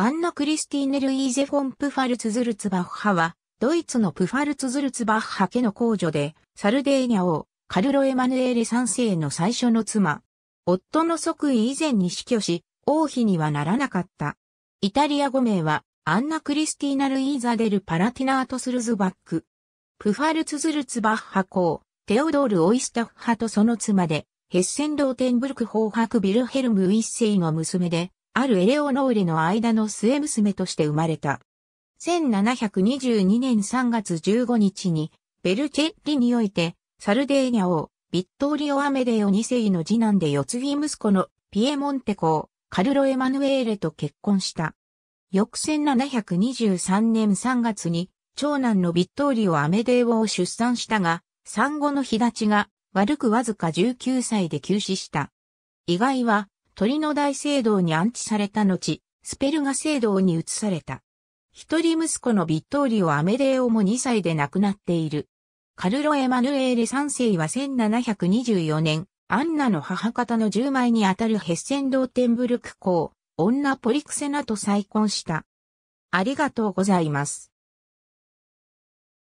アンナ・クリスティーネ・ルイーゼ・フォン・プファルツズルツバッハは、ドイツのプファルツズルツバッハ家の公女で、サルデーニャ王、カルロ・エマヌエーレ三世の最初の妻。夫の即位以前に死去し、王妃にはならなかった。イタリア語名は、アンナ・クリスティーナ・ルイーザ・デル・パラティナート・スルズバック。プファルツズルツバッハ公、テオドール・オイスタッハとその妻で、ヘッセン・ドーテンブルク法ク・ビルヘルム一世の娘で、あるエレオノーレの間の末娘として生まれた。1722年3月15日に、ベルチェッリにおいて、サルデーニャ王、ビットーリオ・アメデオ2世の次男で四つ木息子のピエモンテ公、カルロ・エマヌエーレと結婚した。翌1723年3月に、長男のビットーリオ・アメデオを出産したが、産後の日立ちが悪くわずか19歳で急死した。意外は、鳥の大聖堂に安置された後、スペルガ聖堂に移された。一人息子のビットーリオ・アメデーオも2歳で亡くなっている。カルロ・エマヌエーレ3世は1724年、アンナの母方の10枚にあたるヘッセンドーテンブルク公、女ポリクセナと再婚した。ありがとうございます。